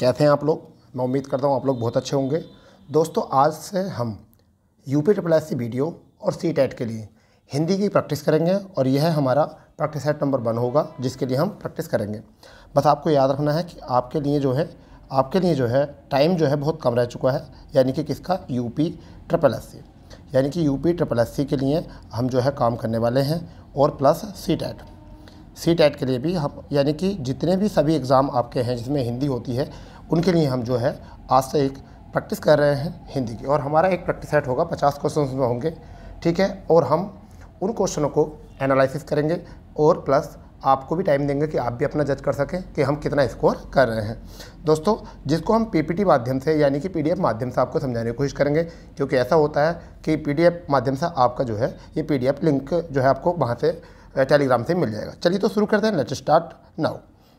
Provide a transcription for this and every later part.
कैसे हैं आप लोग मैं उम्मीद करता हूँ आप लोग बहुत अच्छे होंगे दोस्तों आज से हम U P triple S C B और सी टैट के लिए हिंदी की प्रैक्टिस करेंगे और यह हमारा प्रैक्टिस सेट नंबर वन होगा जिसके लिए हम प्रैक्टिस करेंगे बस आपको याद रखना है कि आपके लिए जो है आपके लिए जो है टाइम जो है बहुत कम रह चुका है यानी कि किसका U P triple S C यानी कि U P triple S C के लिए हम जो है काम करने वाले हैं और plus CTET CTET के लिए भी हम यानी कि जितने भी सभी एग्ज़ाम आपके हैं जिसमें हिंदी होती है उनके लिए हम जो है आज से एक प्रैक्टिस कर रहे हैं हिंदी की और हमारा एक प्रैक्टिस सेट होगा पचास क्वेश्चन में होंगे ठीक है और हम उन क्वेश्चनों को एनालिसिस करेंगे और प्लस आपको भी टाइम देंगे कि आप भी अपना जज कर सकें कि हम कितना स्कोर कर रहे हैं दोस्तों जिसको हम पीपीटी माध्यम से यानी कि पीडीएफ माध्यम से आपको समझाने की कोशिश करेंगे क्योंकि ऐसा होता है कि पीडीएफ माध्यम से आपका जो है ये पीडीएफ लिंक जो है आपको वहाँ से टेलीग्राम से मिल जाएगा चलिए तो शुरू करते हैं लेट स्टार्ट नाउ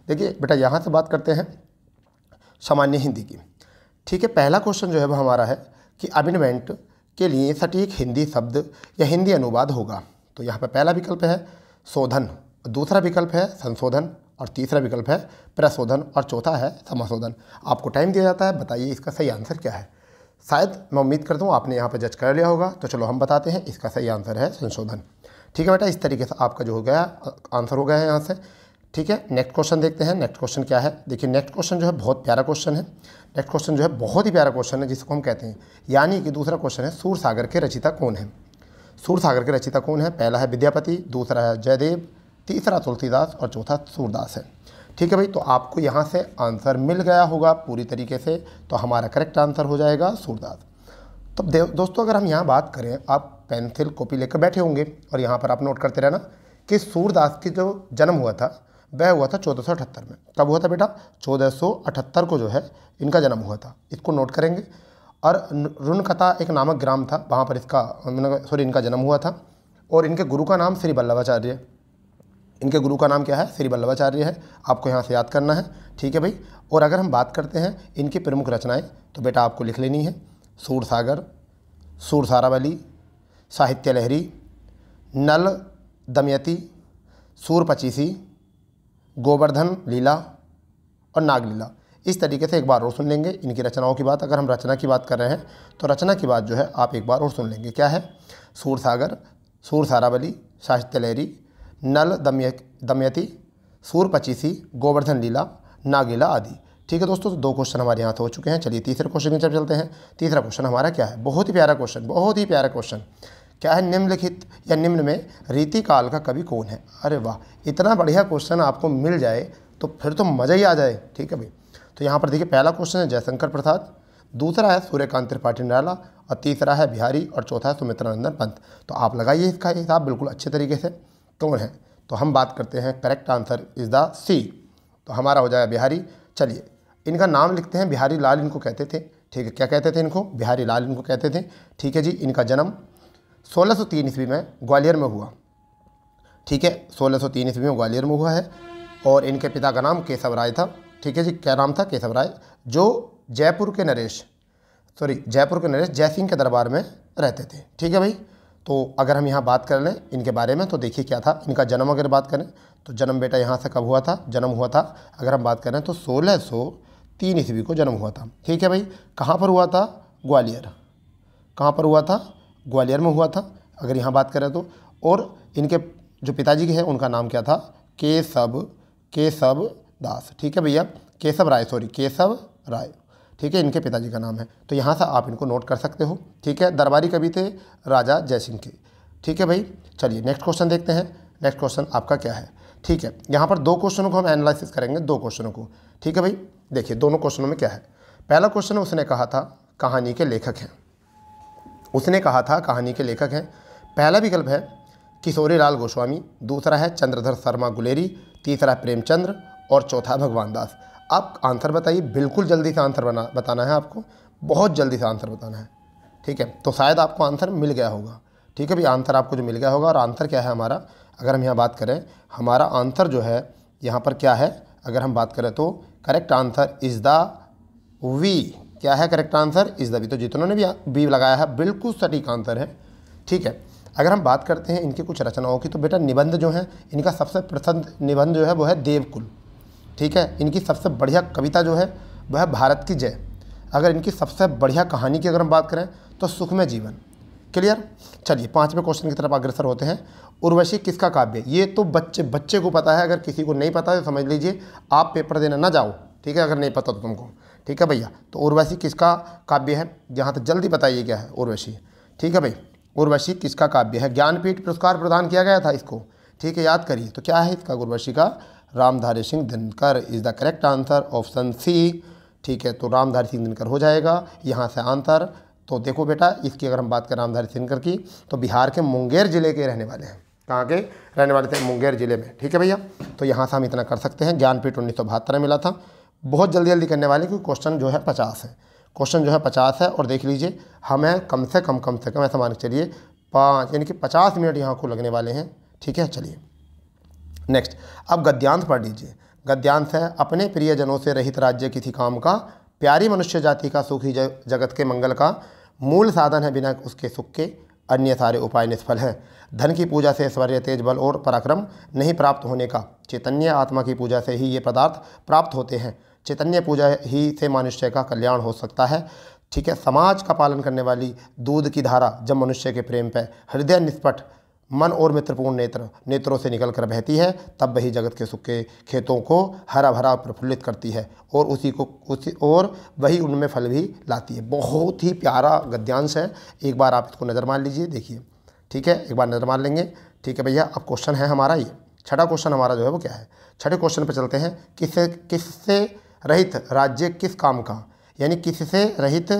देखिए बेटा यहाँ से बात करते हैं सामान्य हिंदी की ठीक है पहला क्वेश्चन जो है वह हमारा है कि अमिनमेंट के लिए सटीक हिंदी शब्द या हिंदी अनुवाद होगा तो यहाँ पर पहला विकल्प है शोधन दूसरा विकल्प है संशोधन और तीसरा विकल्प है प्रशोधन और चौथा है समाशोधन आपको टाइम दिया जाता है बताइए इसका सही आंसर क्या है शायद मैं उम्मीद करता हूँ आपने यहाँ पर जज कर लिया होगा तो चलो हम बताते हैं इसका सही आंसर है संशोधन ठीक है बेटा इस तरीके से आपका जो हो गया आंसर हो गया है यहाँ से ठीक है नेक्स्ट क्वेश्चन देखते हैं नेक्स्ट क्वेश्चन क्या है देखिए नेक्स्ट क्वेश्चन जो है बहुत प्यारा क्वेश्चन है नेक्स्ट क्वेश्चन जो है बहुत ही प्यारा क्वेश्चन है जिसको हम कहते हैं यानी कि दूसरा क्वेश्चन है सूर सागर के रचिता कौन है सूर सागर के रचिता कौन है पहला है विद्यापति दूसरा है जयदेव तीसरा तुलसीदास और चौथा सूरदास है ठीक है भाई तो आपको यहाँ से आंसर मिल गया होगा पूरी तरीके से तो हमारा करेक्ट आंसर हो जाएगा सूरदास तो दोस्तों अगर हम यहाँ बात करें आप पेंसिल कॉपी लेकर बैठे होंगे और यहाँ पर आप नोट करते रहना कि सूरदास की जो जन्म हुआ था वह हुआ था चौदह में कब हुआ था बेटा चौदह को जो है इनका जन्म हुआ था इसको नोट करेंगे और रुनकथा एक नामक ग्राम था वहाँ पर इसका सॉरी इनका जन्म हुआ था और इनके गुरु का नाम श्री वल्लभाचार्य इनके गुरु का नाम क्या है श्री वल्लभाचार्य है आपको यहाँ से याद करना है ठीक है भाई और अगर हम बात करते हैं इनकी प्रमुख रचनाएँ तो बेटा आपको लिख लेनी है सूर सागर सूर सारावली साहित्य लहरी नल दमयती सूर पचीसी गोवर्धन लीला और नागलीला इस तरीके से एक बार और सुन लेंगे इनकी रचनाओं की बात अगर हम रचना की बात कर रहे हैं तो रचना की बात जो है आप एक बार और सुन लेंगे क्या है सूर सागर सूर सारावली साहित्य लहरी नल दमय दमयती सूर पचीसी गोवर्धन लीला नागलीला आदि ठीक है दोस्तों तो दो क्वेश्चन हमारे यहाँ तो हो चुके हैं चलिए तीसरे क्वेश्चन की तरफ चलते हैं तीसरा क्वेश्चन हमारा क्या है बहुत ही प्यारा क्वेश्चन बहुत ही प्यारा क्वेश्चन क्या है निम्नलिखित या निम्न में रीतिकाल का कवि कौन है अरे वाह इतना बढ़िया क्वेश्चन आपको मिल जाए तो फिर तो मज़ा ही आ जाए ठीक है भाई तो यहाँ पर देखिए पहला क्वेश्चन है जयशंकर प्रसाद दूसरा है सूर्यकांत त्रिपाठी निराला और तीसरा है बिहारी और चौथा है सुमित्रानंदन पंत तो आप लगाइए इसका हिसाब बिल्कुल अच्छे तरीके से कौन है तो हम बात करते हैं correct answer is the C तो हमारा हो जाएगा बिहारी चलिए इनका नाम लिखते हैं बिहारी लाल इनको कहते थे ठीक है क्या कहते थे इनको बिहारी लाल इनको कहते थे ठीक है जी इनका जन्म 1603 ईस्वी में ग्वालियर में हुआ ठीक है 1603 ईस्वी में ग्वालियर में हुआ है और इनके पिता का नाम केशव राय था ठीक है जी क्या नाम था केशव राय जो जयपुर के नरेश सॉरी जयपुर के नरेश सिंह के दरबार में रहते थे ठीक है भाई तो अगर हम यहाँ बात कर लें इनके बारे में तो देखिए क्या था इनका जन्म अगर बात करें तो जन्म बेटा यहाँ से कब हुआ था जन्म हुआ था अगर हम बात करें तो सोलह सौ तीन ईस्वी को जन्म हुआ था ठीक है भाई कहाँ पर हुआ था ग्वालियर कहाँ पर हुआ था ग्वालियर में हुआ था अगर यहाँ बात करें तो और इनके जो पिताजी के हैं उनका नाम क्या था केशव केशव दास ठीक है भैया केशव राय सॉरी केशव राय ठीक है इनके पिताजी का नाम है तो यहाँ से आप इनको नोट कर सकते हो ठीक है दरबारी कवि थे राजा जयसिंह के ठीक है भाई चलिए नेक्स्ट क्वेश्चन देखते हैं नेक्स्ट क्वेश्चन आपका क्या है ठीक है यहाँ पर दो क्वेश्चनों को हम एनालिसिस करेंगे दो क्वेश्चनों को ठीक है भाई देखिए दोनों क्वेश्चनों में क्या है पहला क्वेश्चन उसने कहा था कहानी के लेखक हैं उसने कहा था कहानी के लेखक हैं पहला विकल्प है किशोरी लाल गोस्वामी दूसरा है चंद्रधर शर्मा गुलेरी तीसरा प्रेमचंद्र और चौथा भगवान दास आप आंसर बताइए बिल्कुल जल्दी से आंसर बना बताना है आपको बहुत जल्दी से आंसर बताना है ठीक है तो शायद आपको आंसर मिल गया होगा ठीक है भाई आंसर आपको जो मिल गया होगा और आंसर क्या है हमारा अगर हम यहाँ बात करें हमारा आंसर जो है यहाँ पर क्या है अगर हम बात करें तो correct answer is the B क्या है correct answer is the B तो जितनों ने भी बी लगाया है बिल्कुल सटीक आंसर है ठीक है अगर हम बात करते हैं इनकी कुछ रचनाओं की तो बेटा निबंध जो है इनका सबसे प्रसन्न निबंध जो है वो है देवकुल ठीक है इनकी सबसे बढ़िया कविता जो है वह भारत की जय अगर इनकी सबसे बढ़िया कहानी की अगर हम बात करें तो सुखमय जीवन क्लियर चलिए पाँचवें क्वेश्चन की तरफ अग्रसर होते हैं उर्वशी किसका काव्य ये तो बच्चे बच्चे को पता है अगर किसी को नहीं पता तो समझ लीजिए आप पेपर देना ना जाओ ठीक है अगर नहीं पता तो तुमको ठीक है भैया तो उर्वशी किसका काव्य है यहाँ तक जल्दी बताइए क्या है उर्वशी ठीक है भाई उर्वशी किसका काव्य है ज्ञानपीठ पुरस्कार प्रदान किया गया था इसको ठीक है याद करिए तो क्या है इसका उर्वशी का Ramdhari Singh Dinkar is the correct answer option C ठीक है तो रामधारी सिंह दिनकर हो जाएगा यहाँ से आंसर तो देखो बेटा इसकी अगर हम बात करें रामधारी सिंकर की तो बिहार के मुंगेर ज़िले के रहने वाले हैं कहाँ के रहने वाले थे मुंगेर ज़िले में ठीक है भैया तो यहाँ से हम इतना कर सकते हैं ज्ञानपीठ उन्नीस सौ बहत्तर में मिला था बहुत जल्दी जल्दी करने वाले क्योंकि क्वेश्चन जो है पचास है क्वेश्चन जो है पचास है और देख लीजिए हमें कम से कम कम से कम ऐसा मान के चलिए पाँच यानी कि पचास मिनट यहाँ को लगने वाले हैं ठीक है चलिए नेक्स्ट अब गद्यांश पढ़ लीजिए गद्यांश है अपने प्रियजनों से रहित राज्य किसी काम का प्यारी मनुष्य जाति का सुखी जगत के मंगल का मूल साधन है बिना उसके सुख के अन्य सारे उपाय निष्फल हैं धन की पूजा से ऐश्वर्य तेज बल और पराक्रम नहीं प्राप्त होने का चैतन्य आत्मा की पूजा से ही ये पदार्थ प्राप्त होते हैं चैतन्य पूजा ही से मनुष्य का कल्याण हो सकता है ठीक है समाज का पालन करने वाली दूध की धारा जब मनुष्य के प्रेम पर हृदय निष्पट मन और मित्रपूर्ण नेत्र नेत्रों से निकल कर बहती है तब वही जगत के सुख के खेतों को हरा भरा प्रफुल्लित करती है और उसी को उसी और वही उनमें फल भी लाती है बहुत ही प्यारा गद्यांश है एक बार आप इसको नज़र मान लीजिए देखिए ठीक है एक बार नज़र मान लेंगे ठीक है भैया अब क्वेश्चन है हमारा ये छठा क्वेश्चन हमारा जो है वो क्या है छठे क्वेश्चन पर चलते हैं किससे किससे रहित राज्य किस काम का यानी किससे रहित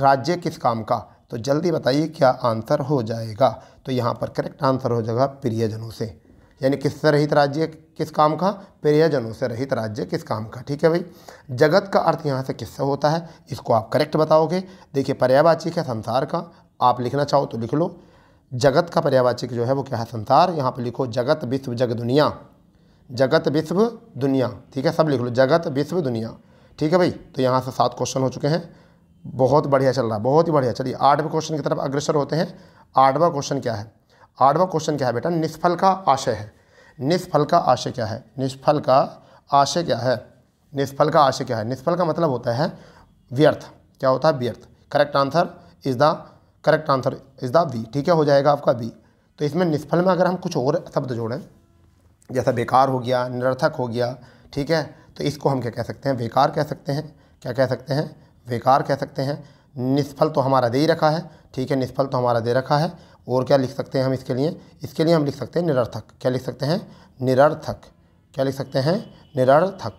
राज्य किस काम का तो जल्दी बताइए क्या आंसर हो जाएगा तो यहाँ पर करेक्ट आंसर हो जाएगा प्रियजनों से यानी किससे रहित राज्य किस काम का प्रियजनों से रहित राज्य किस काम का ठीक है भाई जगत का अर्थ यहाँ से किससे होता है इसको आप करेक्ट बताओगे देखिए पर्यावाचिक है संसार का आप लिखना चाहो तो लिख लो जगत का पर्यावाचिक जो है वो क्या है संसार यहाँ पर लिखो जगत विश्व जग दुनिया जगत विश्व दुनिया ठीक है सब लिख लो जगत विश्व दुनिया ठीक है भाई तो यहाँ से सात क्वेश्चन हो चुके हैं बहुत बढ़िया चल रहा है बहुत ही बढ़िया चलिए आठवें क्वेश्चन की तरफ अग्रसर होते हैं आठवां क्वेश्चन क्या है आठवां क्वेश्चन क्या है बेटा निष्फल का आशय है निष्फल का आशय क्या है निष्फल का आशय क्या है निष्फल का आशय क्या है निष्फल का मतलब होता है व्यर्थ क्या होता है व्यर्थ correct answer is the correct answer is the B ठीक है हो जाएगा आपका बी तो इसमें निष्फल में अगर हम कुछ और शब्द जोड़ें जैसा बेकार हो गया निरर्थक हो गया ठीक है तो इसको हम क्या कह सकते हैं बेकार कह सकते हैं क्या कह सकते हैं बेकार कह सकते हैं निष्फल तो हमारा दे ही रखा है ठीक है निष्फल तो हमारा दे रखा है और क्या लिख सकते हैं हम इसके लिए इसके लिए हम लिख सकते हैं निरर्थक क्या लिख सकते हैं निरर्थक क्या लिख सकते हैं निरर्थक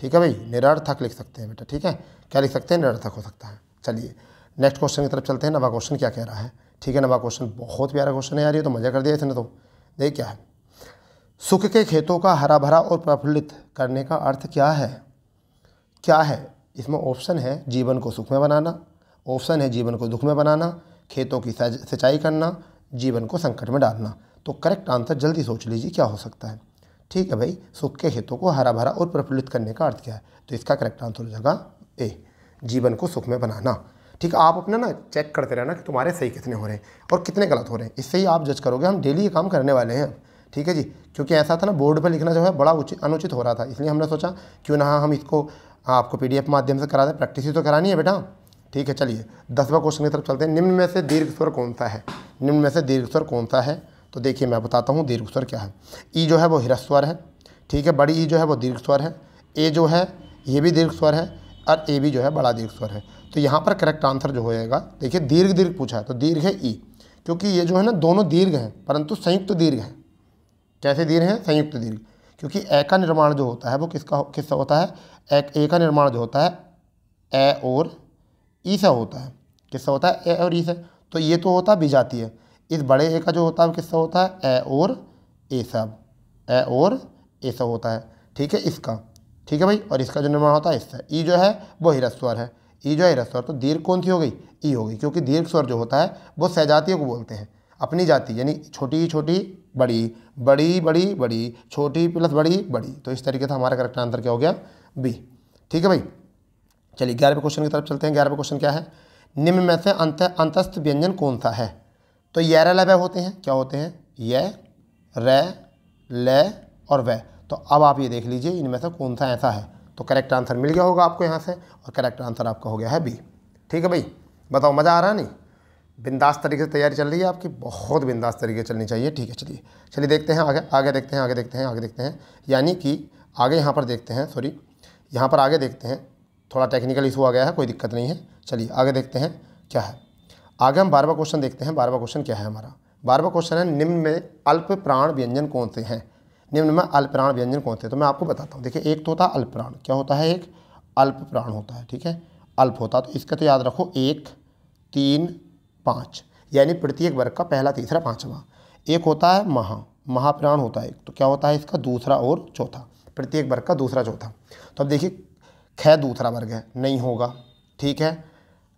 ठीक है भाई निरर्थक लिख सकते हैं बेटा ठीक है क्या लिख सकते हैं निरर्थक हो सकता है चलिए नेक्स्ट क्वेश्चन की तरफ चलते हैं नवा क्वेश्चन क्या कह रहा है ठीक है नवा क्वेश्चन बहुत प्यारा क्वेश्चन है यार ये तो मज़ा कर दिया इसने तो देख क्या है सुख के खेतों का हरा भरा और प्रफुल्लित करने का अर्थ क्या है क्या है इसमें ऑप्शन है जीवन को सुख में बनाना ऑप्शन है जीवन को दुख में बनाना खेतों की सिंचाई करना जीवन को संकट में डालना तो करेक्ट आंसर जल्दी सोच लीजिए क्या हो सकता है ठीक है भाई सुख के खेतों को हरा भरा और प्रफुल्लित करने का अर्थ क्या है तो इसका करेक्ट आंसर हो जाएगा ए जीवन को सुख में बनाना ठीक आप अपना ना चेक करते रहना कि तुम्हारे सही कितने हो रहे हैं और कितने गलत हो रहे हैं इससे ही आप जज करोगे हम डेली ये काम करने वाले हैं ठीक है जी क्योंकि ऐसा था ना बोर्ड पर लिखना जो है बड़ा उचित अनुचित हो रहा था इसलिए हमने सोचा क्यों ना हम इसको हाँ आपको पीडीएफ माध्यम से करा दें प्रैक्टिस ही तो करानी है बेटा ठीक है चलिए दसवा क्वेश्चन की तरफ चलते हैं निम्न में से दीर्घ स्वर कौन सा है निम्न में से दीर्घ स्वर कौन सा है तो देखिए मैं बताता हूँ दीर्घ स्वर क्या है ई जो है वो हिरस स्वर है ठीक है बड़ी ई जो है वो दीर्घ स्वर है ए जो है ये भी दीर्घ स्वर है और ए भी जो है बड़ा दीर्घ स्वर है तो यहाँ पर करेक्ट आंसर जो होएगा देखिए दीर्घ दीर्घ पूछा है तो दीर्घ है ई क्योंकि ये जो है ना दोनों दीर्घ हैं परंतु संयुक्त दीर्घ हैं कैसे दीर्घ हैं संयुक्त दीर्घ क्योंकि ए का निर्माण जो होता है वो किसका किससे होता है ए, ए का निर्माण जो होता है ए और ई से होता है किससे होता है ए और ई से तो ये तो होता है है इस बड़े ए का जो होता है वो किससे होता है ए और ए सब ए और ए सब होता है ठीक है इसका ठीक है भाई और इसका जो निर्माण होता है इससे ई जो है वो हिरस्वर है ई जो है हिरस्वर तो दीर्घ कौन सी हो गई ई हो गई क्योंकि दीर्घ स्वर जो होता है वो सहजातियों को बोलते हैं अपनी जाति यानी छोटी ही छोटी बड़ी बड़ी बड़ी बड़ी छोटी प्लस बड़ी बड़ी तो इस तरीके से हमारा करेक्ट आंसर क्या हो गया बी ठीक है भाई चलिए ग्यारहवें क्वेश्चन की तरफ चलते हैं ग्यारहवें क्वेश्चन क्या है निम्न में से अंत अंतस्थ व्यंजन कौन सा है तो ये रे लै होते हैं क्या होते हैं ये रे ले और वह तो अब आप ये देख लीजिए इनमें से कौन सा ऐसा है तो करेक्ट आंसर मिल गया होगा आपको यहाँ से और करेक्ट आंसर आपका हो गया है बी ठीक है भाई बताओ मज़ा आ रहा है नहीं बिंदास तरीके से तैयारी चल रही है आपकी बहुत बिंदास तरीके चलनी चाहिए ठीक है चलिए चलिए देखते हैं आगे आगे देखते हैं आगे देखते हैं आगे देखते हैं यानी कि आगे यहाँ पर देखते हैं सॉरी यहाँ पर आगे देखते हैं थोड़ा टेक्निकल इशू आ गया है कोई दिक्कत नहीं है चलिए आगे देखते हैं क्या है आगे हम बारहवा क्वेश्चन देखते हैं बारहवा क्वेश्चन क्या है हमारा बारहवा क्वेश्चन है निम्न में अल्प प्राण व्यंजन कौन से हैं निम्न में अल्प प्राण व्यंजन कौन से तो मैं आपको बताता हूँ देखिए एक तो होता है अल्प प्राण क्या होता है एक अल्प प्राण होता है ठीक है अल्प होता तो इसका तो याद रखो एक तीन पाँच यानी प्रत्येक वर्ग का पहला तीसरा पाँचवा एक होता है महा महाप्राण होता है तो क्या होता है इसका दूसरा और चौथा प्रत्येक वर्ग का दूसरा चौथा तो अब देखिए ख दूसरा वर्ग है नहीं होगा ठीक है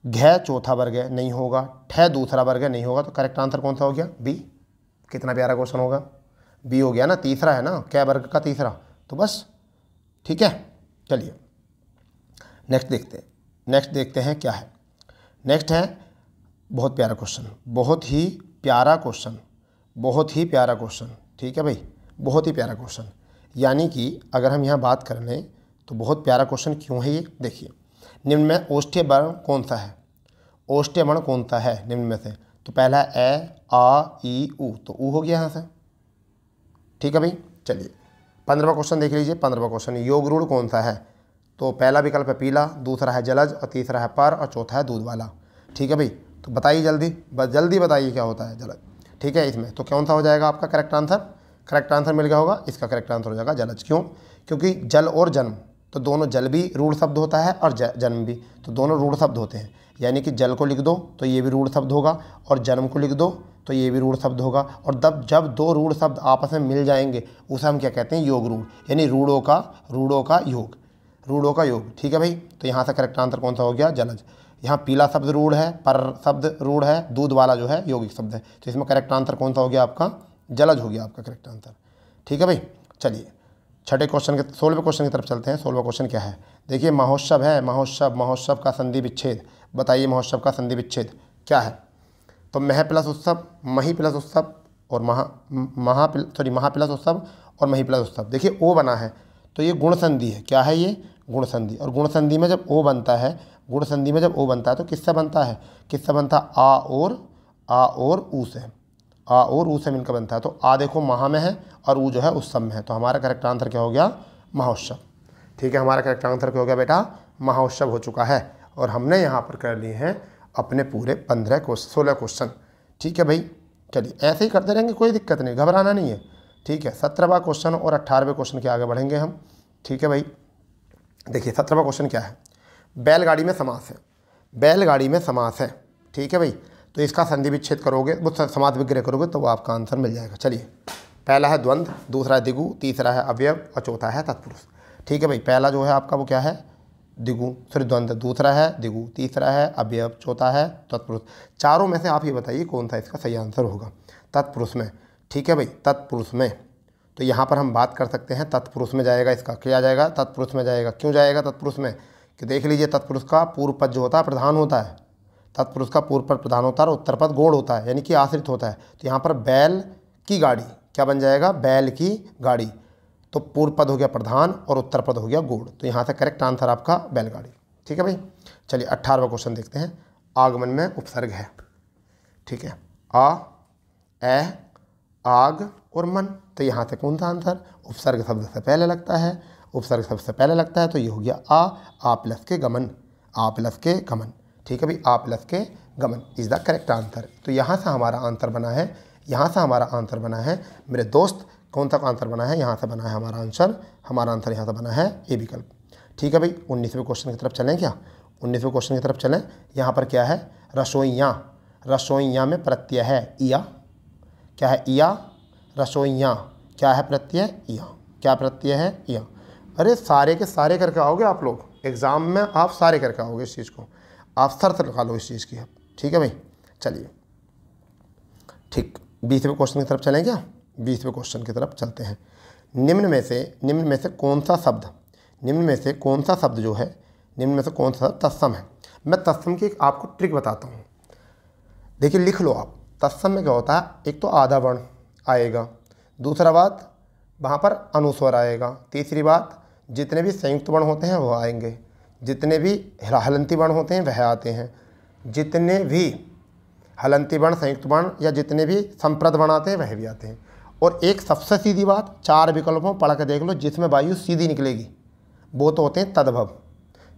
घ चौथा वर्ग है नहीं होगा ठह दूसरा वर्ग है नहीं होगा तो करेक्ट आंसर कौन सा हो गया बी कितना प्यारा क्वेश्चन होगा बी हो गया ना तीसरा है ना कै वर्ग का तीसरा तो बस ठीक है चलिए नेक्स्ट देखते हैं नेक्स्ट देखते हैं क्या है नेक्स्ट है बहुत प्यारा क्वेश्चन बहुत ही प्यारा क्वेश्चन बहुत ही प्यारा क्वेश्चन ठीक है भाई बहुत ही प्यारा क्वेश्चन यानी कि अगर हम यहाँ बात कर लें तो बहुत प्यारा क्वेश्चन क्यों है ये देखिए निम्न में ओष्ठ्य वर्ण कौन सा है ओष्ठ्य वर्ण कौन सा है निम्न में से तो पहला ए आ ई ऊ तो ऊ हो गया यहाँ से ठीक है भाई चलिए पंद्रवा क्वेश्चन देख लीजिए पंद्रवा क्वेश्चन योग रूढ़ कौन सा है तो पहला विकल्प है पीला दूसरा है जलज और तीसरा है पर और चौथा है दूध वाला ठीक है भाई तो बताइए जल्दी बस जल्दी बताइए क्या होता है जलज ठीक है इसमें तो कौन सा हो जाएगा आपका करेक्ट आंसर करेक्ट आंसर मिल गया होगा इसका करेक्ट आंसर हो जाएगा जलज क्यों क्योंकि जल और जन्म तो दोनों जल भी रूढ़ शब्द होता है और जन्म भी तो दोनों रूढ़ शब्द होते हैं यानी कि जल को लिख दो तो ये भी रूढ़ शब्द होगा और जन्म को लिख दो तो ये भी रूढ़ शब्द होगा और तब जब दो रूढ़ शब्द आपस में मिल जाएंगे उसे हम क्या कहते हैं योग रूढ़ यानी रूढ़ों का रूढ़ों का योग रूढ़ों का योग ठीक है भाई तो यहाँ से करेक्ट आंसर कौन सा हो गया जलज यहाँ पीला शब्द रूढ़ है पर शब्द रूढ़ है दूध वाला जो है यौगिक शब्द है तो इसमें करेक्ट आंसर कौन सा हो गया आपका जलज हो गया आपका करेक्ट आंसर ठीक है भाई चलिए छठे क्वेश्चन के सोलहवें क्वेश्चन की तरफ चलते हैं सोलवा क्वेश्चन क्या है देखिए महोत्सव है महोत्सव महोत्सव का संधि विच्छेद बताइए महोत्सव का संधि विच्छेद क्या है तो मह प्लस उत्सव मही प्लस उत्सव और महा महा सॉरी महा प्लस उत्सव और मही प्लस उत्सव देखिए ओ बना है तो ये गुण संधि है क्या है ये गुण संधि और गुण संधि में जब ओ बनता है गुण संधि में जब ओ बनता है तो किससे बनता है किससे बनता है आ और आ और ऊ से आ और ऊ से मिलकर बनता है तो आ देखो महा में है और ऊ जो है उस सम में है तो हमारा करेक्ट आंसर क्या हो गया महोत्सव ठीक है हमारा करेक्ट आंसर क्या हो गया बेटा महोत्सव हो चुका है और हमने यहाँ पर कर लिए हैं अपने पूरे पंद्रह क्वेश्चन सोलह क्वेश्चन ठीक है भाई चलिए ऐसे ही करते रहेंगे कोई दिक्कत नहीं घबराना नहीं है ठीक है सत्रहवा क्वेश्चन और अट्ठारहवें क्वेश्चन के आगे बढ़ेंगे हम ठीक है भाई देखिए सत्रहवा क्वेश्चन क्या है बैलगाड़ी में समास है बैलगाड़ी में समास है ठीक है भाई तो इसका संधि विच्छेद करोगे वो समाध विग्रह करोगे तो वो आपका आंसर मिल जाएगा चलिए पहला है द्वंद्व दूसरा है दिगु तीसरा है अवयव और चौथा है तत्पुरुष ठीक है भाई पहला जो है आपका वो क्या है दिगु सॉरी द्वंद्व दूसरा है दिगु तीसरा है अवयव चौथा है तत्पुरुष चारों में से आप ये बताइए कौन सा इसका सही आंसर होगा तत्पुरुष में ठीक है भाई तत्पुरुष में तो यहाँ पर हम बात कर सकते हैं तत्पुरुष में जाएगा इसका क्या जाएगा तत्पुरुष में जाएगा क्यों जाएगा तत्पुरुष में कि देख लीजिए तत्पुरुष का पूर्व पद जो होता है प्रधान होता है तत्पुरुष का पूर्व पद प्रधान होता है और उत्तर पद गोड़ होता है यानी कि आश्रित होता है तो यहाँ पर बैल की गाड़ी क्या बन जाएगा बैल की गाड़ी तो पूर्व पद हो गया प्रधान और उत्तर पद हो गया गोड़ तो यहाँ से करेक्ट आंसर आपका बैलगाड़ी ठीक है भाई चलिए अट्ठारहवा क्वेश्चन देखते हैं आगमन में उपसर्ग है ठीक है आ ए आग और मन तो यहाँ से कौन सा आंसर उपसर्ग शब्द से पहले लगता है उपसर्ग सबसे पहले लगता है तो ये हो गया आ आप प्लस के गमन आप प्लस के गमन ठीक है भाई आप प्लस के गमन इज़ द करेक्ट आंसर तो यहाँ से हमारा आंसर बना है यहाँ से हमारा आंसर बना है मेरे दोस्त कौन सा आंसर बना है यहाँ से बना है हमारा आंसर हमारा आंसर यहाँ से बना है ए विकल्प ठीक है भाई उन्नीसवें क्वेश्चन की तरफ चलें क्या उन्नीसवें क्वेश्चन की तरफ चलें यहाँ पर क्या है रसोइयाँ रसोइयाँ में प्रत्यय है ईया क्या है ईया रसोइयाँ क्या है प्रत्यय ईया क्या प्रत्यय है या अरे सारे के सारे करके आओगे आप लोग एग्ज़ाम में आप सारे करके आओगे इस चीज़ को आप शर्त लगा लो इस चीज़ की आप ठीक है भाई चलिए ठीक बीसवें क्वेश्चन की तरफ चलें क्या बीसवें क्वेश्चन की तरफ चलते हैं निम्न में से निम्न में से कौन सा शब्द निम्न में से कौन सा शब्द जो है निम्न में से कौन सा तत्सम है मैं तत्सम की एक आपको ट्रिक बताता हूँ देखिए लिख लो आप तत्सम में क्या होता है एक तो आधा वर्ण आएगा दूसरा बात वहाँ पर अनुस्वर आएगा तीसरी बात जितने भी संयुक्त वर्ण होते हैं वह आएंगे जितने भी हलंती वर्ण होते हैं वह आते हैं जितने भी हलंती वर्ण संयुक्त वर्ण या जितने भी संप्रद वर्ण आते हैं वह भी आते हैं और एक सबसे सीधी बात चार विकल्पों पढ़ कर देख लो जिसमें वायु सीधी निकलेगी वो तो होते हैं तद्भव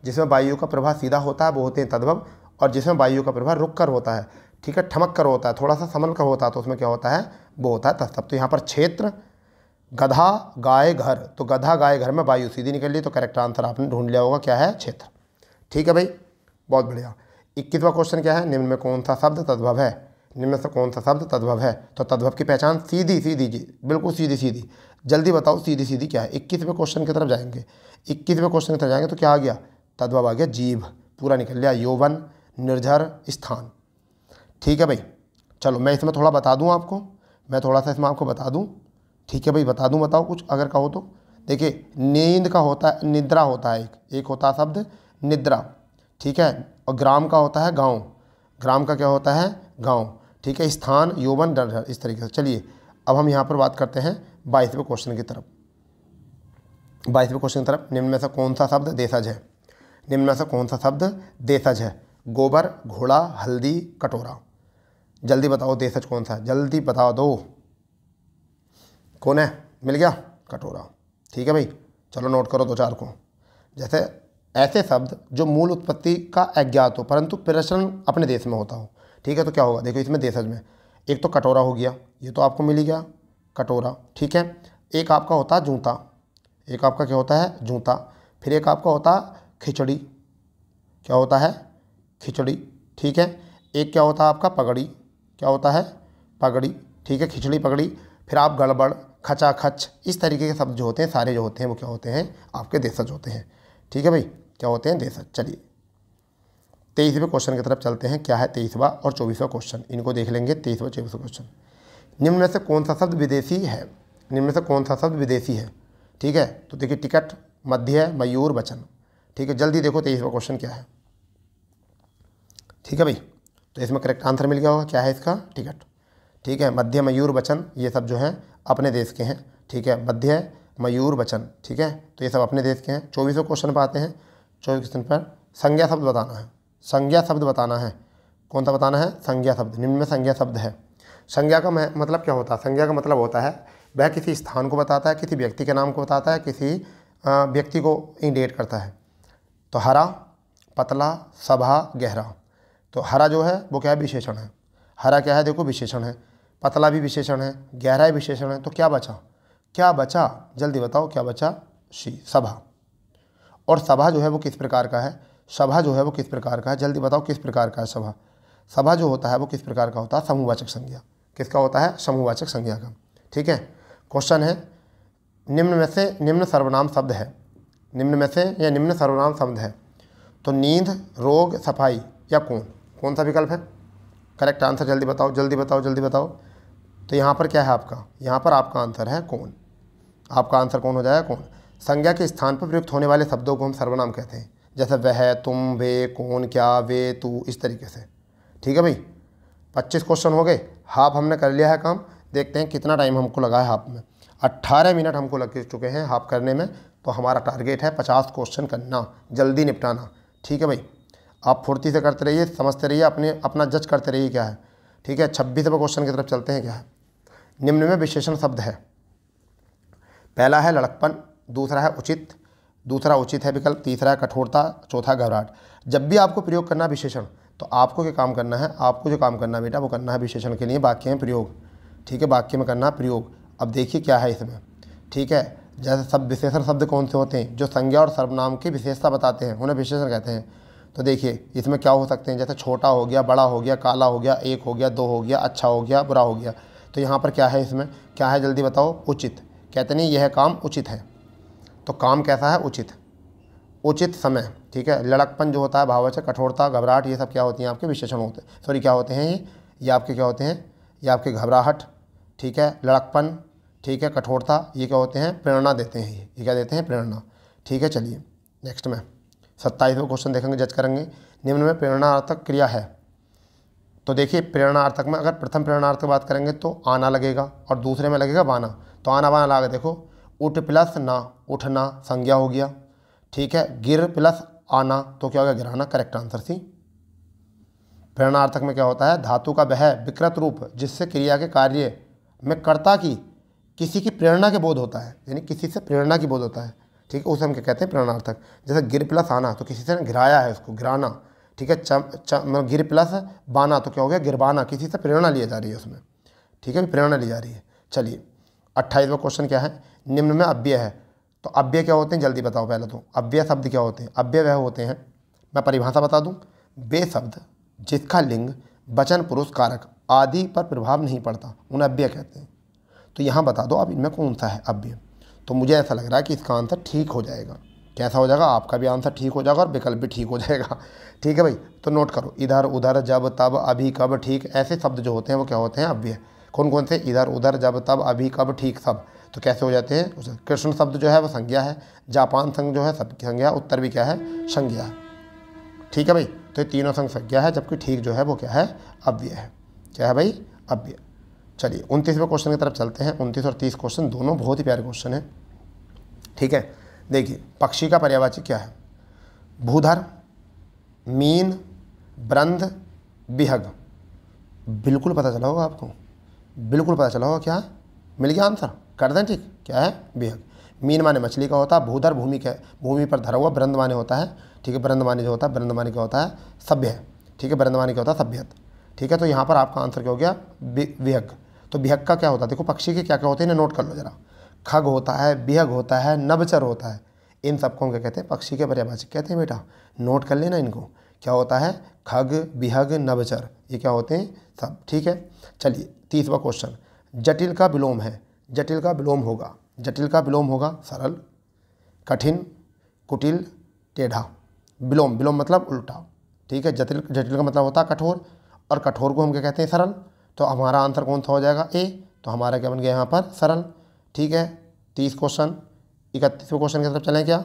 जिसमें वायु का प्रभाव सीधा होता है वो होते हैं तद्भव और जिसमें वायु का प्रभाव रुक कर होता है ठीक है ठमक कर होता है थोड़ा सा संभल कर होता है तो उसमें क्या होता है वो होता है तत्सव तो यहाँ पर क्षेत्र गधा गाय घर तो गधा गाय घर में वायु सीधी निकल ली तो करेक्ट आंसर आपने ढूंढ लिया होगा क्या है क्षेत्र ठीक है भाई बहुत बढ़िया इक्कीसवा क्वेश्चन क्या है निम्न में कौन सा शब्द तद्भव है निम्न में से कौन सा शब्द तद्भव है तो तद्भव की पहचान सीधी सीधी जी बिल्कुल सीधी सीधी जल्दी बताओ सीधी सीधी क्या है इक्कीसवें क्वेश्चन की तरफ जाएंगे इक्कीसवें क्वेश्चन की तरफ जाएंगे तो क्या आ गया तद्भव आ गया जीव पूरा निकल लिया यौवन निर्झर स्थान ठीक है भाई चलो मैं इसमें थोड़ा बता दूँ आपको मैं थोड़ा सा इसमें आपको बता दूँ ठीक है भाई बता दूँ बताओ कुछ अगर कहो तो देखिए नींद का होता है निद्रा होता है एक एक होता है शब्द निद्रा ठीक है और ग्राम का होता है गांव ग्राम का क्या होता है गांव ठीक है स्थान यौवन डर इस तरीके से चलिए अब हम यहाँ पर बात करते हैं बाईसवें क्वेश्चन की तरफ बाईसवें क्वेश्चन की तरफ निम्न में से कौन सा शब्द देसज है निम्न में से कौन सा शब्द देसज है गोबर घोड़ा हल्दी कटोरा जल्दी बताओ देसज कौन सा जल्दी बता दो कौन है मिल गया कटोरा ठीक है भाई चलो नोट करो दो चार को जैसे ऐसे शब्द जो मूल उत्पत्ति का अज्ञात हो परंतु प्रचलन अपने देश में होता हो ठीक है तो क्या होगा देखो इसमें देशज में एक तो कटोरा हो गया ये तो आपको मिल ही गया कटोरा ठीक है एक आपका होता जूता एक आपका क्या होता है जूता फिर एक आपका होता खिचड़ी क्या होता है खिचड़ी ठीक है एक क्या होता है आपका पगड़ी क्या होता है पगड़ी ठीक है खिचड़ी पगड़ी फिर आप गड़बड़ खचाखच इस तरीके के शब्द जो होते हैं सारे जो होते हैं वो क्या होते हैं आपके देशज होते हैं ठीक है भाई क्या होते हैं देशज चलिए तेईसवें क्वेश्चन की तरफ चलते हैं क्या है तेईसवा और चौबीसवा क्वेश्चन इनको देख लेंगे तेईसवा चौबीसवा क्वेश्चन निम्न में से कौन सा शब्द विदेशी है निम्न से कौन सा शब्द विदेशी है ठीक है तो देखिए टिकट मध्य मयूर वचन ठीक है जल्दी देखो तेईसवा क्वेश्चन क्या है ठीक है भाई तो इसमें करेक्ट आंसर मिल गया होगा क्या है इसका टिकट ठीक है मध्य मयूर वचन ये सब जो हैं अपने देश के हैं ठीक है मध्य मयूर वचन ठीक है तो ये सब अपने देश के हैं चौबीसों क्वेश्चन पर आते हैं चौबीस क्वेश्चन पर संज्ञा शब्द बताना है संज्ञा शब्द बताना है कौन सा बताना है संज्ञा शब्द निम्न में संज्ञा शब्द है संज्ञा का मतलब क्या होता है संज्ञा का मतलब होता है वह किसी स्थान को बताता है किसी व्यक्ति के नाम को बताता है किसी व्यक्ति को इंडिकेट करता है तो हरा पतला सभा गहरा तो हरा जो है वो क्या है विशेषण है हरा क्या है देखो विशेषण है पतला भी विशेषण है गहरा विशेषण है तो क्या बचा क्या बचा जल्दी बताओ क्या बचा शी सभा और सभा जो है वो किस प्रकार का है सभा जो है वो किस प्रकार का है जल्दी बताओ किस प्रकार का है सभा सभा जो होता है वो किस प्रकार का होता है समूहवाचक संज्ञा किसका होता है समूहवाचक संज्ञा का ठीक है क्वेश्चन है निम्न में से निम्न सर्वनाम शब्द है निम्न में से या निम्न सर्वनाम शब्द है तो नींद रोग सफाई या कौन कौन सा विकल्प है करेक्ट आंसर जल्दी बताओ जल्दी बताओ जल्दी बताओ तो यहाँ पर क्या है आपका यहाँ पर आपका आंसर है कौन आपका आंसर कौन हो जाएगा कौन संज्ञा के स्थान पर प्रयुक्त होने वाले शब्दों को हम सर्वनाम कहते हैं जैसे वह तुम वे कौन क्या वे तू इस तरीके से ठीक है भाई पच्चीस क्वेश्चन हो गए हाफ हमने कर लिया है काम देखते हैं कितना टाइम हमको लगा है हाफ में अट्ठारह मिनट हमको लग चुके हैं हाफ करने में तो हमारा टारगेट है पचास क्वेश्चन करना जल्दी निपटाना ठीक है भाई आप फुर्ती से करते रहिए समझते रहिए अपने अपना जज करते रहिए क्या है ठीक है छब्बीसवें क्वेश्चन की तरफ चलते हैं क्या है निम्न में विशेषण शब्द है पहला है लड़कपन दूसरा है उचित दूसरा उचित है विकल्प तीसरा है कठोरता चौथा घबराहट जब भी आपको प्रयोग करना विशेषण तो आपको क्या काम करना है आपको जो काम करना है बेटा वो करना है विशेषण के लिए वाक्य में प्रयोग ठीक है वाक्य में करना प्रयोग अब देखिए क्या है इसमें ठीक है जैसे सब विशेषण शब्द कौन से होते हैं जो संज्ञा और सर्वनाम की विशेषता बताते हैं उन्हें विशेषण कहते हैं तो देखिए इसमें क्या हो सकते हैं जैसे छोटा हो गया बड़ा हो गया काला हो गया एक हो गया दो हो गया अच्छा हो गया बुरा हो गया तो यहाँ पर क्या है इसमें क्या है जल्दी बताओ उचित कहते नहीं यह काम उचित है तो काम कैसा है उचित उचित समय ठीक है लड़कपन जो होता है भावचक कठोरता घबराहट ये सब क्या होती हैं आपके विशेषण होते हैं सॉरी क्या होते हैं ये ये आपके क्या होते हैं ये आपके घबराहट ठीक है लड़कपन ठीक है कठोरता ये क्या होते हैं प्रेरणा देते हैं ये ये क्या देते हैं प्रेरणा ठीक है चलिए नेक्स्ट में सत्ताईसवें क्वेश्चन देखेंगे जज करेंगे निम्न में प्रेरणार्थक क्रिया है तो देखिए प्रेरणार्थक में अगर प्रथम प्रेरणार्थ की बात करेंगे तो आना लगेगा और दूसरे में लगेगा बाना तो आना बाना लगा देखो उठ प्लस ना उठना संज्ञा हो गया ठीक है गिर प्लस आना तो क्या हो गया गिराना करेक्ट आंसर सी प्रेरणार्थक में क्या होता है धातु का वह विकृत रूप जिससे क्रिया के कार्य में कर्ता की किसी की प्रेरणा के बोध होता है यानी किसी से प्रेरणा की बोध होता है ठीक है उसे हम क्या कहते हैं प्रेरणार्थक जैसे गिर प्लस आना तो किसी से ना गिराया है उसको गिराना ठीक है चम मतलब गिर प्लस बाना तो क्या हो गया गिरबाना किसी से तो प्रेरणा लिया जा रही है उसमें ठीक है प्रेरणा ली जा रही है चलिए अट्ठाईसवा क्वेश्चन क्या है निम्न में अव्यय है तो अव्यय क्या होते हैं जल्दी बताओ पहले तो अव्यय शब्द क्या होते हैं अव्यय वह होते हैं मैं परिभाषा बता दूँ वे शब्द जिसका लिंग वचन पुरुष कारक आदि पर प्रभाव नहीं पड़ता उन्हें अव्यय कहते हैं तो यहाँ बता दो अब इनमें कौन सा है अव्यय तो मुझे ऐसा लग रहा है कि इसका आंसर ठीक हो जाएगा कैसा हो जाएगा आपका भी आंसर ठीक हो जाएगा और विकल्प भी ठीक हो जाएगा ठीक है भाई तो नोट करो इधर उधर जब तब अभी कब ठीक ऐसे शब्द जो होते हैं वो क्या होते हैं अव्यय कौन कौन से इधर उधर जब तब अभी कब ठीक सब तो कैसे हो जाते हैं कृष्ण शब्द जो है वो संज्ञा है जापान संघ जो है सब संज्ञा उत्तर भी क्या है संज्ञा है ठीक है भाई तो ये तीनों संघ संज्ञा है जबकि ठीक जो है वो क्या है अव्यय है क्या है भाई अव्यय चलिए उनतीसवें क्वेश्चन की तरफ चलते हैं उनतीस और तीस क्वेश्चन दोनों बहुत ही प्यारे क्वेश्चन हैं ठीक है देखिए पक्षी का पर्यावाची क्या है भूधर मीन ब्रंध बिहग बिल्कुल पता चला होगा आपको बिल्कुल पता चला होगा क्या है मिल गया आंसर कर दें ठीक क्या है बिहग मीन माने मछली का होता है भूधर भूमि के भूमि पर धरा हुआ ब्रंद माने होता है ठीक है ब्रंद माने जो होता है ब्रंद माने क्या होता है सभ्य है ठीक है ब्रंद माने क्या होता है सभ्यत ठीक है तो यहाँ पर आपका आंसर क्या हो गया बिहग तो बिहग का क्या होता है देखो पक्षी के क्या क्या होते हैं इन्हें नोट कर लो जरा खग होता है बिहग होता है नवचर होता है इन सबको हम क्या कहते हैं पक्षी के पर्यावाचक कहते हैं बेटा नोट कर लेना इनको क्या होता है खग बिहग नवचर ये क्या होते हैं सब ठीक है चलिए तीसवा क्वेश्चन जटिल का विलोम है जटिल का विलोम होगा जटिल का विलोम होगा सरल कठिन कुटिल टेढ़ा विलोम विलोम मतलब उल्टा ठीक है जटिल जटिल का मतलब होता है कठोर और कठोर को हम क्या कहते हैं सरल तो हमारा आंसर कौन सा हो जाएगा ए तो हमारा क्या बन गया यहाँ पर सरल ठीक है तीस क्वेश्चन इकतीसवें क्वेश्चन की तरफ चलें क्या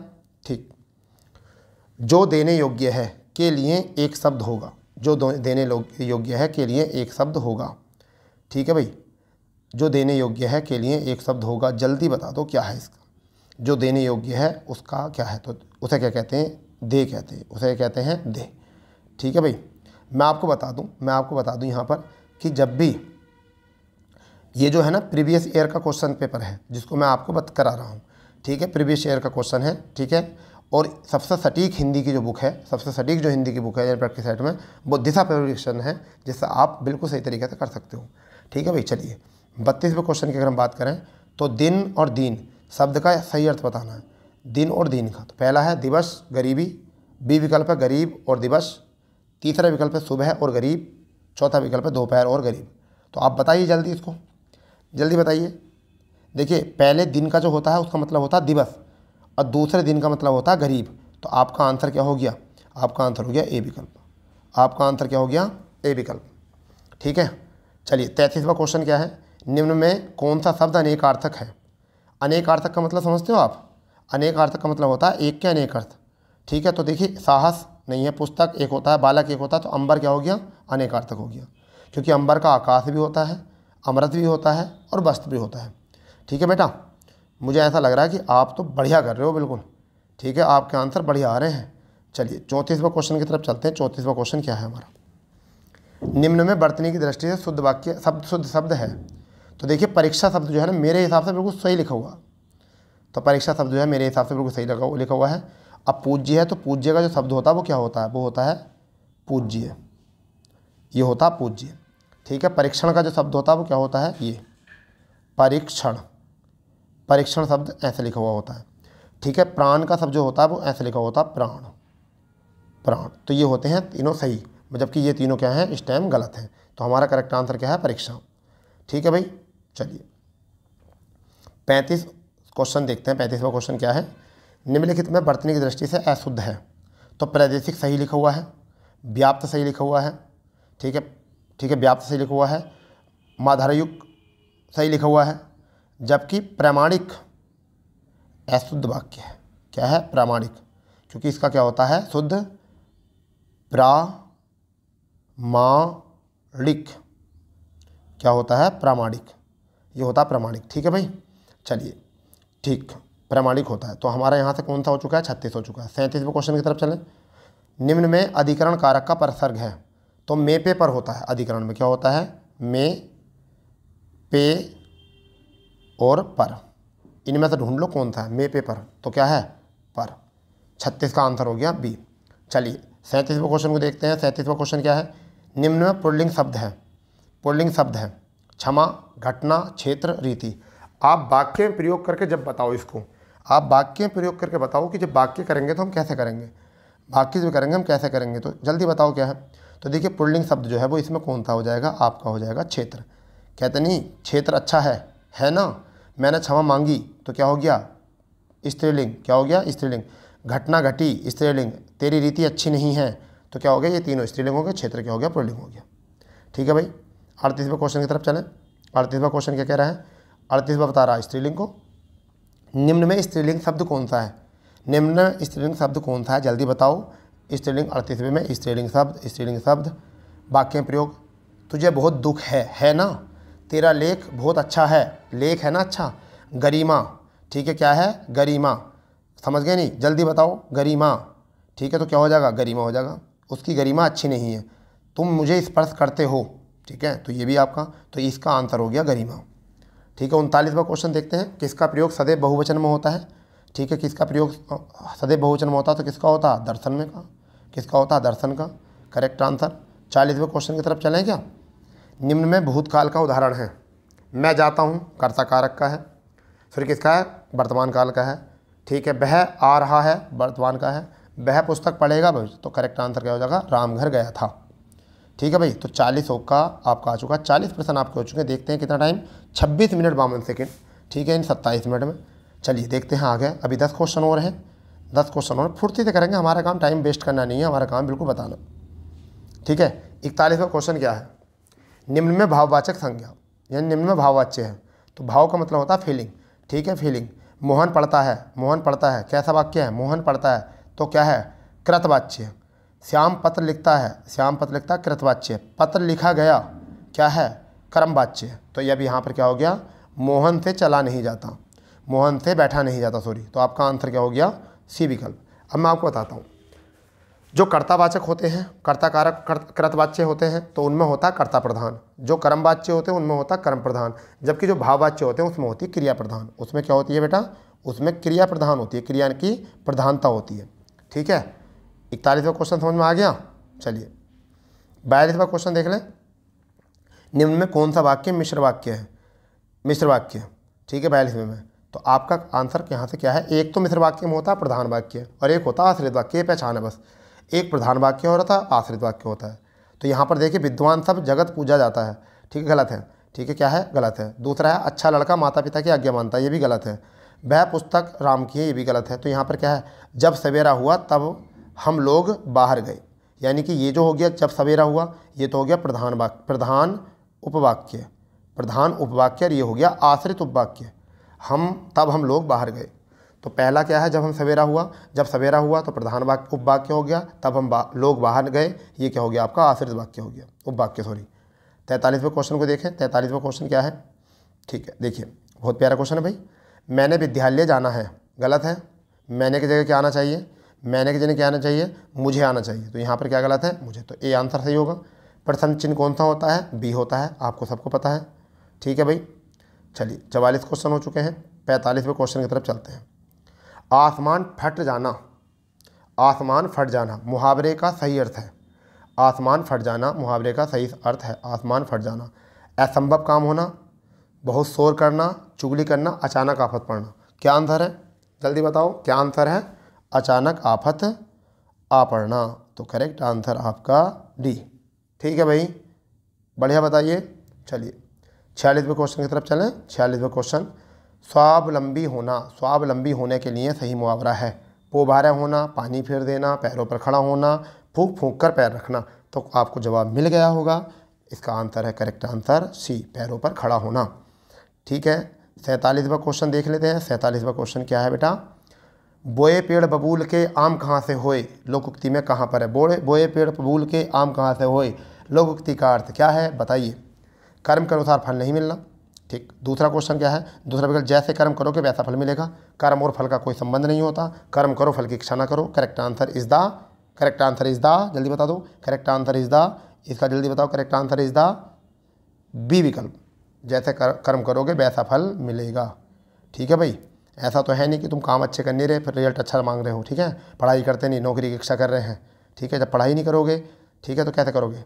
ठीक जो देने योग्य है के लिए एक शब्द होगा जो देने योग्य है के लिए एक शब्द होगा ठीक है भाई जो देने योग्य है के लिए एक शब्द होगा जल्दी बता दो क्या है इसका जो देने योग्य है उसका क्या है तो उसे क्या कहते हैं दे कहते हैं उसे कहते हैं दे ठीक है भाई मैं आपको बता दूं मैं आपको बता दूं यहाँ पर कि जब भी ये जो है ना प्रीवियस ईयर का क्वेश्चन पेपर है जिसको मैं आपको बत करा रहा हूँ ठीक है प्रीवियस ईयर का क्वेश्चन है ठीक है और सबसे सटीक हिंदी की जो बुक है सबसे सटीक जो हिंदी की बुक है जनप्रैक्ट की साइड में वो दिशा पब्लिकेशन है जिससे आप बिल्कुल सही तरीके से कर सकते हो ठीक है भाई चलिए बत्तीसवें क्वेश्चन की अगर हम बात करें तो दिन और दीन शब्द का सही अर्थ बताना है दिन और दीन का तो पहला है दिवस गरीबी बी विकल्प है गरीब और दिवस तीसरा विकल्प है सुबह और गरीब चौथा विकल्प है दोपहर और गरीब तो आप बताइए जल्दी इसको जल्दी बताइए देखिए पहले दिन का जो होता है उसका मतलब होता है दिवस और दूसरे दिन का मतलब होता है गरीब तो आपका आंसर क्या हो गया आपका आंसर हो गया ए विकल्प आपका आंसर क्या हो गया ए विकल्प ठीक है चलिए तैंतीसवा क्वेश्चन क्या है निम्न में कौन सा शब्द अनेकार्थक है अनेकार्थक का मतलब समझते हो आप अनेकार्थक का मतलब होता है एक के अनेक अर्थ ठीक है तो देखिए साहस नहीं है पुस्तक एक होता है बालक एक होता है तो अंबर क्या हो गया अनेकार्थक हो गया क्योंकि अंबर का आकाश भी होता है अमृत भी होता है और वस्त्र भी होता है ठीक है बेटा मुझे ऐसा लग रहा है कि आप तो बढ़िया कर रहे हो बिल्कुल ठीक है आपके आंसर बढ़िया आ रहे हैं चलिए चौंतीसवा क्वेश्चन की तरफ चलते हैं चौंतीसवा क्वेश्चन क्या है हमारा निम्न में बर्तनी की दृष्टि से शुद्ध वाक्य शब्द शुद्ध शब्द है तो देखिए परीक्षा शब्द जो है ना मेरे हिसाब से बिल्कुल सही लिखा हुआ तो परीक्षा शब्द जो है मेरे हिसाब से बिल्कुल सही लगा लिखा हुआ है अब पूज्य है तो पूज्य का जो शब्द होता है वो क्या होता है वो होता है पूज्य ये होता है पूज्य ठीक है परीक्षण का जो शब्द होता है वो क्या होता है ये परीक्षण परीक्षण शब्द ऐसे लिखा हुआ होता है ठीक है प्राण का शब्द जो होता है वो ऐसे लिखा होता है प्राण प्राण तो ये होते हैं तीनों सही जबकि ये तीनों क्या हैं इस टाइम गलत हैं तो हमारा करेक्ट आंसर क्या है परीक्षा ठीक है भाई चलिए पैंतीस क्वेश्चन देखते हैं पैंतीसवा क्वेश्चन क्या है निम्नलिखित में बर्तनी की दृष्टि से अशुद्ध है तो प्रादेशिक सही लिखा हुआ है व्याप्त सही लिखा हुआ है ठीक है ठीक है व्याप्त सही लिखा हुआ है माधारयुग सही लिखा हुआ है जबकि प्रामाणिक अशुद्ध वाक्य है क्या है प्रामाणिक क्योंकि इसका क्या होता है शुद्ध प्रा मा लिक क्या होता है प्रामाणिक ये होता है प्रामाणिक ठीक है भाई चलिए ठीक प्रामाणिक होता है तो हमारा यहाँ से कौन सा हो चुका है छत्तीस हो चुका है सैंतीसवें क्वेश्चन की तरफ चलें निम्न में अधिकरण कारक का परसर्ग है तो मे पे पर होता है अधिकरण में क्या होता है मे पे और पर इनमें से ढूंढ लो कौन सा है मे पे पर तो क्या है पर छत्तीस का आंसर हो गया बी चलिए सैंतीसवें क्वेश्चन को देखते हैं सैंतीसवा क्वेश्चन क्या है निम्न में पुर्लिंग शब्द है पुल्लिंग शब्द है क्षमा घटना क्षेत्र रीति आप वाक्य में प्रयोग करके जब बताओ इसको आप वाक्य में प्रयोग करके बताओ कि जब वाक्य करेंगे तो हम कैसे करेंगे वाक्य जब करेंगे हम कैसे करेंगे तो जल्दी बताओ क्या है तो देखिए पुल्डिंग शब्द जो है वो इसमें कौन सा हो जाएगा आपका हो जाएगा क्षेत्र कहते नहीं क्षेत्र अच्छा है है ना मैंने क्षमा मांगी तो क्या हो गया स्त्रीलिंग क्या हो गया स्त्रीलिंग घटना घटी स्त्रीलिंग तेरी रीति अच्छी नहीं है तो क्या हो गया ये तीनों स्त्रीलिंग हो गया क्षेत्र क्या हो गया पुल्लिंग हो गया ठीक है भाई अड़तीसवें क्वेश्चन की तरफ चलें अड़तीसवा क्वेश्चन क्या कह रहा है अड़तीसवा बता रहा है स्त्रीलिंग को निम्न में स्त्रीलिंग शब्द कौन सा है निम्न स्त्रीलिंग शब्द कौन सा है जल्दी बताओ स्त्रीलिंग अड़तीसवें में स्त्रीलिंग शब्द स्त्रीलिंग शब्द वाक्य प्रयोग तुझे बहुत दुख है है ना तेरा लेख बहुत अच्छा है लेख है ना अच्छा गरिमा ठीक है क्या है गरिमा समझ गए नहीं जल्दी बताओ गरिमा ठीक है तो क्या हो जाएगा गरिमा हो जाएगा उसकी गरिमा अच्छी नहीं है तुम मुझे स्पर्श करते हो ठीक है तो ये भी आपका तो इसका आंसर हो गया गरिमा ठीक है उनतालीसवा क्वेश्चन देखते हैं किसका प्रयोग सदैव बहुवचन में होता है ठीक है किसका प्रयोग सदैव बहुवचन में होता है तो किसका होता है दर्शन में का किसका होता है दर्शन का करेक्ट आंसर चालीसवें क्वेश्चन की तरफ चलें क्या निम्न में भूतकाल का उदाहरण है मैं जाता हूँ कर्ता कारक का है फिर किसका है वर्तमान काल का है ठीक है वह आ रहा है वर्तमान का है वह पुस्तक पढ़ेगा भाई तो करेक्ट आंसर क्या हो जाएगा रामघर गया था ठीक है भाई तो चालीस का आपका आ चुका है चालीस प्रश्न आपके हो चुके हैं देखते हैं कितना टाइम छब्बीस मिनट बावन सेकेंड ठीक है इन सत्ताईस मिनट में चलिए देखते हैं आगे अभी दस क्वेश्चन और हैं दस क्वेश्चन और फुर्ती से करेंगे हमारा काम टाइम वेस्ट करना नहीं है हमारा काम बिल्कुल बताना ठीक है इकतालीसवा क्वेश्चन क्या है निम्न में भाववाचक संज्ञा यानी निम्न में भाववाच्य है तो भाव का मतलब होता है फीलिंग ठीक है फीलिंग मोहन पढ़ता है मोहन पढ़ता है कैसा वाक्य है मोहन पढ़ता है तो क्या है कृतवाच्य श्याम पत्र लिखता है श्याम पत्र लिखता है कृतवाच्य पत्र लिखा गया क्या है कर्मवाच्य तो यह भी यहाँ पर क्या हो गया मोहन से चला नहीं जाता मोहन से बैठा नहीं जाता सॉरी तो आपका आंसर क्या हो गया सी विकल्प अब मैं आपको बताता हूँ जो कर्तावाचक होते हैं कर्ता कारक कृतवाच्य होते हैं तो उनमें होता है कर्ता प्रधान जो कर्मवाच्य होते हैं उनमें होता है कर्म प्रधान जबकि जो भाववाच्य होते हैं उसमें होती है क्रिया प्रधान उसमें क्या होती है बेटा उसमें क्रिया प्रधान होती है क्रिया की प्रधानता होती है ठीक है इकतालीसवा क्वेश्चन समझ में आ गया चलिए बयालीसवा क्वेश्चन देख लें निम्न में कौन सा वाक्य मिश्र वाक्य है मिश्र वाक्य ठीक है बयालीसवें में तो आपका आंसर यहाँ से क्या है एक तो मिश्र वाक्य में होता है प्रधान वाक्य और एक होता है आश्रित वाक्य ये पहचान है बस एक प्रधान वाक्य हो रहा था आश्रित वाक्य होता है तो यहाँ पर देखिए विद्वान सब जगत पूजा जाता है ठीक है गलत है ठीक है क्या है गलत है दूसरा है अच्छा लड़का माता पिता की आज्ञा मानता है ये भी गलत है वह पुस्तक राम की है ये भी गलत है तो यहाँ पर क्या है जब सवेरा हुआ तब हम लोग बाहर गए यानी कि ये जो हो गया जब सवेरा हुआ ये तो हो गया प्रधान वाक्य प्रधान उपवाक्य प्रधान उपवाक्य और ये हो गया आश्रित उपवाक्य हम तब हम लोग बाहर गए तो पहला क्या है जब हम सवेरा हुआ जब सवेरा हुआ तो प्रधान वाक्य उपवाक्य हो गया तब हम बा, लोग बाहर गए ये क्या हो गया आपका आश्रित वाक्य हो गया उपवाक्य सॉरी तैंतालीसवें क्वेश्चन को देखें तैंतालीसवें क्वेश्चन क्या है ठीक है देखिए बहुत प्यारा क्वेश्चन है भाई मैंने विद्यालय जाना है गलत है मैंने की जगह क्या आना चाहिए मैंने की जगह क्या आना चाहिए मुझे आना चाहिए तो यहाँ पर क्या गलत है मुझे तो ए आंसर सही होगा प्रथम चिन्ह कौन सा होता है बी होता है आपको सबको पता है ठीक है भाई चलिए चवालीस क्वेश्चन हो चुके हैं पैंतालीसवें क्वेश्चन की तरफ चलते हैं आसमान फट जाना आसमान फट जाना मुहावरे का सही अर्थ है आसमान फट जाना मुहावरे का सही अर्थ है आसमान फट जाना असंभव काम होना बहुत शोर करना चुगली करना अचानक आफत पड़ना क्या आंसर है जल्दी बताओ क्या आंसर है अचानक आफत आ पड़ना तो करेक्ट आंसर आपका डी ठीक है भाई बढ़िया बताइए चलिए छियालीसवें क्वेश्चन की तरफ चलें छियालीसवें क्वेश्चन स्वावलंबी होना स्वावलंबी होने के लिए सही मुहावरा है पोभारा होना पानी फेर देना पैरों पर खड़ा होना फूक फूक कर पैर रखना तो आपको जवाब मिल गया होगा इसका आंसर है करेक्ट आंसर सी पैरों पर खड़ा होना ठीक है सैंतालीसवा क्वेश्चन देख लेते हैं सैंतालीसवा क्वेश्चन क्या है बेटा बोए पेड़ बबूल के आम कहाँ से होए लोकोक्ति में कहाँ पर है बोए बोए पेड़ बबूल के आम कहाँ से होए लोकोक्ति का अर्थ क्या है बताइए कर्म के अनुसार फल नहीं मिलना ठीक दूसरा क्वेश्चन क्या है दूसरा विकल्प जैसे कर्म करोगे वैसा फल मिलेगा कर्म और फल का कोई संबंध नहीं होता कर्म करो फल की इच्छा ना करो correct answer is the correct answer is the जल्दी बता दो करेक्ट आंसर इज द इसका जल्दी बताओ correct answer is the B विकल्प जैसे कर, कर्म करोगे वैसा फल मिलेगा ठीक है भाई ऐसा तो है नहीं कि तुम काम अच्छे कर नहीं रहे फिर रिजल्ट अच्छा मांग रहे हो ठीक है पढ़ाई करते नहीं नौकरी की इच्छा कर रहे हैं ठीक है जब पढ़ाई नहीं करोगे ठीक है तो कैसे करोगे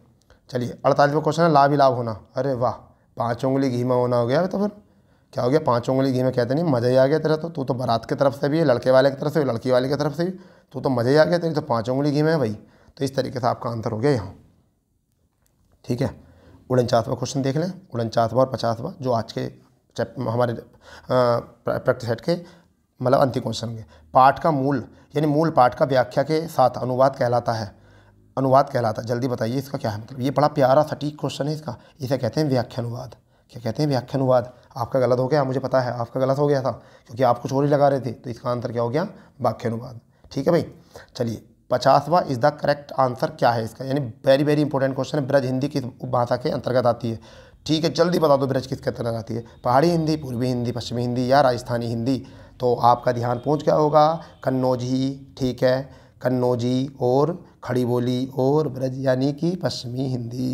चलिए अड़तालीसवा क्वेश्चन है लाभ ही लाभ होना अरे वाह पाँच उंगली घी में होना हो गया तो फिर क्या हो गया पाँच उंगली घी में कहते नहीं मज़ा ही आ गया तेरा तो तू तो बारात की तरफ से भी है लड़के वाले की तरफ से भी लड़की वाले की तरफ से भी तू तो मज़ा ही आ गया तेरी तो पाँच उंगली घी में है भाई तो इस तरीके से आपका आंसर हो गया यहाँ ठीक है उनचासवा क्वेश्चन देख लें उनचासवा और पचासवा जो आज के हमारे प्रैक्टिस सेट के मतलब अंतिम क्वेश्चन के पाठ का मूल यानी मूल पाठ का व्याख्या के साथ अनुवाद कहलाता है अनुवाद कहलाता है जल्दी बताइए इसका क्या है मतलब ये बड़ा प्यारा सटीक क्वेश्चन है इसका इसे कहते हैं व्याख्यानुवाद क्या कहते हैं व्याख्यानुवाद आपका गलत हो गया मुझे पता है आपका गलत हो गया था क्योंकि आप कुछ और ही लगा रहे थे तो इसका आंसर क्या हो गया अनुवाद ठीक है भाई चलिए पचासवा इज़ द करेक्ट आंसर क्या है इसका यानी वेरी वेरी इंपॉर्टेंट क्वेश्चन है ब्रज हिंदी किस भाषा के अंतर्गत आती है ठीक है जल्दी बता दो ब्रज किसके अंतर्गत आती है पहाड़ी हिंदी पूर्वी हिंदी पश्चिमी हिंदी या राजस्थानी हिंदी तो आपका ध्यान पहुँच गया होगा कन्नौजी ठीक है कन्नौजी और खड़ी बोली और ब्रज यानी कि पश्चिमी हिंदी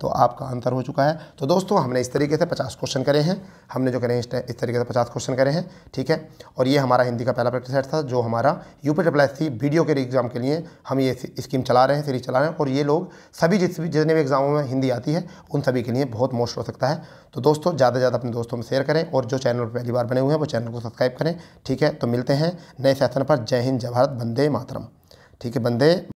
तो आपका आंसर हो चुका है तो दोस्तों हमने इस तरीके से पचास क्वेश्चन करे हैं हमने जो करें इस तरीके से पचास क्वेश्चन करे हैं ठीक है और ये हमारा हिंदी का पहला प्रैक्टिस सेट था जो हमारा U P W S C video के एग्ज़ाम के लिए हम ये स्कीम चला रहे हैं सीरीज चला रहे हैं और ये लोग सभी जिस भी जितने भी एग्ज़ामों में हिंदी आती है उन सभी के लिए बहुत मोस्ट हो सकता है तो दोस्तों ज़्यादा से ज़्यादा अपने दोस्तों में शेयर करें और जो चैनल पर पहली बार बने हुए हैं वो चैनल को सब्सक्राइब करें ठीक है तो मिलते हैं नए सेशन पर जय हिंद जय भारत बंदे मातरम ठीक है बंदे